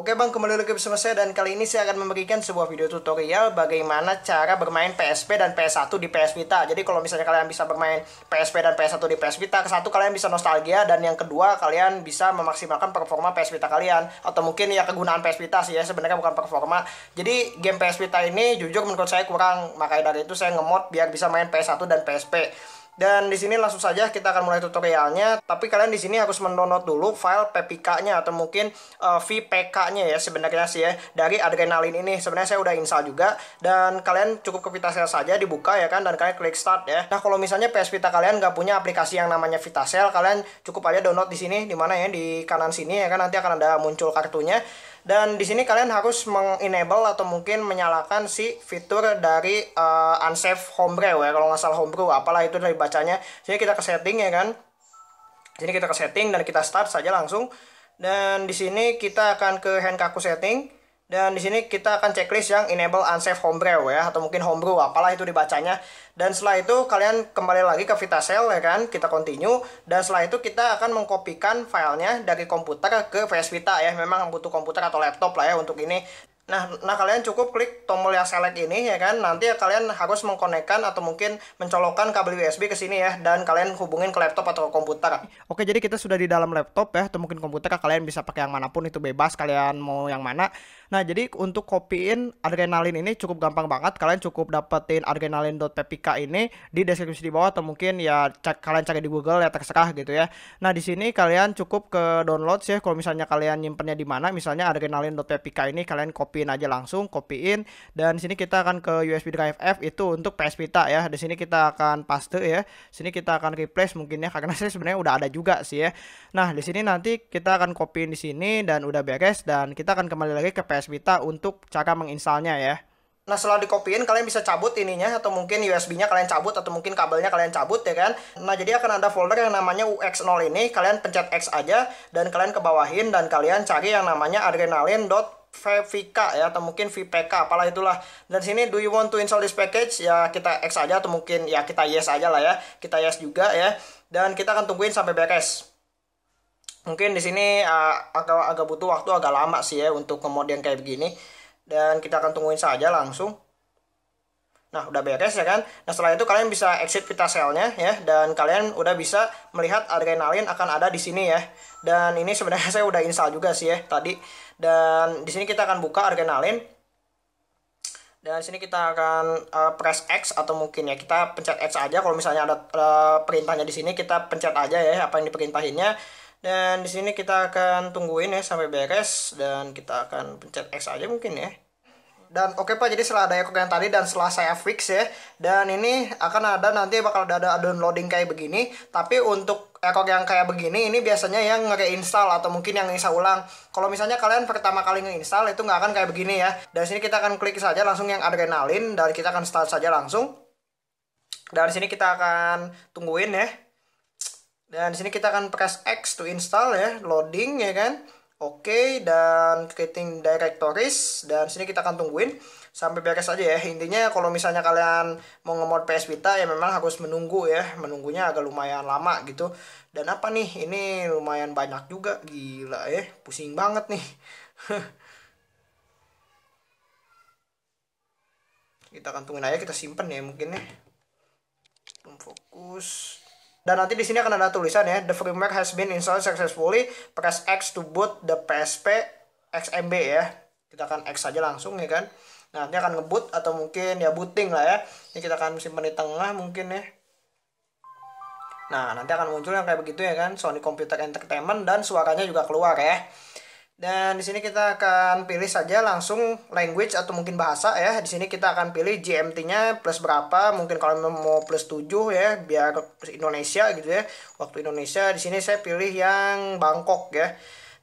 Oke bang, kembali lagi bersama saya dan kali ini saya akan memberikan sebuah video tutorial bagaimana cara bermain PSP dan PS1 di PS Vita. Jadi kalau misalnya kalian bisa bermain PSP dan PS1 di PS Vita, satu kalian bisa nostalgia dan yang kedua kalian bisa memaksimalkan performa PS Vita kalian atau mungkin ya kegunaan PS Vita sih ya sebenarnya bukan performa. Jadi game PS Vita ini jujur menurut saya kurang, makanya dari itu saya ngemod biar bisa main PS1 dan PSP. Dan di sini langsung saja kita akan mulai tutorialnya. Tapi kalian di sini harus mendownload dulu file PPK-nya atau mungkin uh, eh, VPK-nya ya sebenarnya sih ya dari adrenalin ini. Sebenarnya saya udah install juga dan kalian cukup ke Vitasel saja dibuka ya kan dan kalian klik start ya. Nah, kalau misalnya PS Vita kalian nggak punya aplikasi yang namanya Vitasel, kalian cukup aja download di sini di mana ya di kanan sini ya kan nanti akan ada muncul kartunya dan di sini kalian harus mengenable atau mungkin menyalakan si fitur dari uh, unsafe homebrew ya kalau nggak salah homebrew apalah itu dari bacanya jadi kita ke setting ya kan jadi kita ke setting dan kita start saja langsung dan di sini kita akan ke Henkaku setting dan di sini kita akan checklist yang enable unsafe homebrew ya atau mungkin homebrew apalah itu dibacanya. Dan setelah itu kalian kembali lagi ke VitaCell ya kan, kita continue dan setelah itu kita akan mengkopikan filenya dari komputer ke PS Vita ya. Memang butuh komputer atau laptop lah ya untuk ini. Nah, nah kalian cukup klik tombol yang select ini ya kan. Nanti ya kalian harus mengkonekkan atau mungkin mencolokkan kabel USB ke sini ya dan kalian hubungin ke laptop atau ke komputer. Oke, jadi kita sudah di dalam laptop ya atau mungkin komputer kalian bisa pakai yang manapun itu bebas kalian mau yang mana. Nah, jadi untuk kopiin adrenalin ini cukup gampang banget. Kalian cukup dapetin adrenalin.ppk ini di deskripsi di bawah atau mungkin ya cek, kalian cari di Google ya terserah gitu ya. Nah, di sini kalian cukup ke download sih kalau misalnya kalian nyimpennya di mana misalnya adrenalin.ppk ini kalian copy copyin aja langsung, kopiin. Dan sini kita akan ke USB drive F itu untuk PS Vita ya. Di sini kita akan paste ya. Di sini kita akan replace mungkin ya karena saya sebenarnya udah ada juga sih ya. Nah, di sini nanti kita akan kopiin di sini dan udah beres dan kita akan kembali lagi ke PS Vita untuk cara menginstalnya ya. Nah setelah dikopiin kalian bisa cabut ininya atau mungkin USB-nya kalian cabut atau mungkin kabelnya kalian cabut ya kan. Nah jadi akan ada folder yang namanya UX0 ini kalian pencet X aja dan kalian kebawahin dan kalian cari yang namanya adrenalin.com VVK ya atau mungkin VPK apalah itulah dan sini do you want to install this package ya kita X aja atau mungkin ya kita yes aja lah ya kita yes juga ya dan kita akan tungguin sampai beres mungkin di sini uh, agak agak butuh waktu agak lama sih ya untuk kemudian kayak begini dan kita akan tungguin saja langsung Nah, udah beres ya kan? Nah, setelah itu kalian bisa exit pita selnya ya dan kalian udah bisa melihat adrenalin akan ada di sini ya. Dan ini sebenarnya saya udah install juga sih ya tadi. Dan di sini kita akan buka adrenalin. Dan di sini kita akan uh, press X atau mungkin ya kita pencet X aja kalau misalnya ada uh, perintahnya di sini kita pencet aja ya apa yang diperintahinnya. Dan di sini kita akan tungguin ya sampai beres dan kita akan pencet X aja mungkin ya dan oke okay, Pak jadi setelah ada ekok yang tadi dan setelah saya fix ya dan ini akan ada nanti bakal ada downloading kayak begini tapi untuk ekok yang kayak begini ini biasanya yang nge-install atau mungkin yang install ulang kalau misalnya kalian pertama kali nge-install itu nggak akan kayak begini ya dari sini kita akan klik saja langsung yang adrenalin dan kita akan start saja langsung Dan sini kita akan tungguin ya dan sini kita akan press X to install ya loading ya kan Oke, dan creating directories. Dan sini kita akan tungguin sampai beres aja ya. Intinya kalau misalnya kalian mau ngemod PS Vita ya memang harus menunggu ya. Menunggunya agak lumayan lama gitu. Dan apa nih? Ini lumayan banyak juga. Gila ya, pusing banget nih. kita akan tungguin aja, kita simpen ya mungkin ya. Fokus. Dan nanti di sini akan ada tulisan ya, the firmware has been installed successfully. Press X to boot the PSP XMB ya. Kita akan X saja langsung ya kan. Nah, nanti akan ngeboot atau mungkin ya booting lah ya. Ini kita akan simpan di tengah mungkin ya. Nah, nanti akan muncul yang kayak begitu ya kan, Sony Computer Entertainment dan suaranya juga keluar ya. Dan di sini kita akan pilih saja langsung language atau mungkin bahasa ya. Di sini kita akan pilih GMT-nya plus berapa. Mungkin kalau mau plus 7 ya biar Indonesia gitu ya. Waktu Indonesia di sini saya pilih yang Bangkok ya.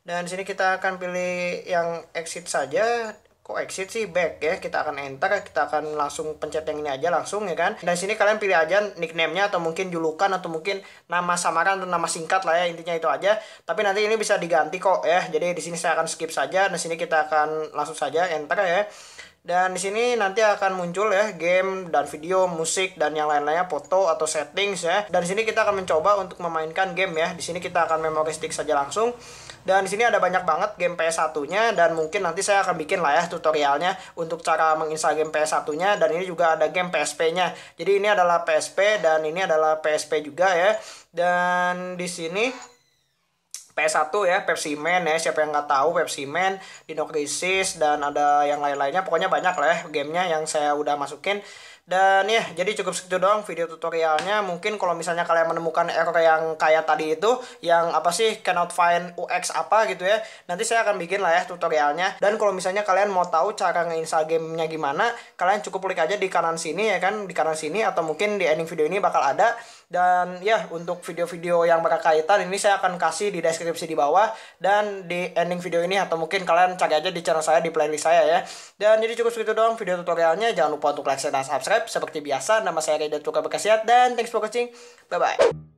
Dan di sini kita akan pilih yang exit saja kok exit sih back ya kita akan enter kita akan langsung pencet yang ini aja langsung ya kan dan sini kalian pilih aja nickname atau mungkin julukan atau mungkin nama samaran atau nama singkat lah ya intinya itu aja tapi nanti ini bisa diganti kok ya jadi di sini saya akan skip saja dan sini kita akan langsung saja enter ya dan di sini nanti akan muncul ya game dan video, musik dan yang lain-lainnya, foto atau settings ya. Dan di sini kita akan mencoba untuk memainkan game ya. Di sini kita akan memori stick saja langsung. Dan di sini ada banyak banget game PS1-nya dan mungkin nanti saya akan bikin lah ya tutorialnya untuk cara menginstal game PS1-nya dan ini juga ada game PSP-nya. Jadi ini adalah PSP dan ini adalah PSP juga ya. Dan di sini PS1 ya Pepsi Man ya siapa yang nggak tahu Pepsi Man Dino Crisis dan ada yang lain-lainnya pokoknya banyak lah ya gamenya yang saya udah masukin dan ya, jadi cukup segitu doang video tutorialnya. Mungkin kalau misalnya kalian menemukan error yang kayak tadi itu, yang apa sih, cannot find UX apa gitu ya, nanti saya akan bikin lah ya tutorialnya. Dan kalau misalnya kalian mau tahu cara nge-install gamenya gimana, kalian cukup klik aja di kanan sini ya kan, di kanan sini, atau mungkin di ending video ini bakal ada. Dan ya, untuk video-video yang berkaitan ini saya akan kasih di deskripsi di bawah, dan di ending video ini, atau mungkin kalian cari aja di channel saya, di playlist saya ya. Dan jadi cukup segitu doang video tutorialnya. Jangan lupa untuk like, share, dan subscribe seperti biasa, nama saya Reda Tuka Berkasiat dan thanks for watching. Bye-bye.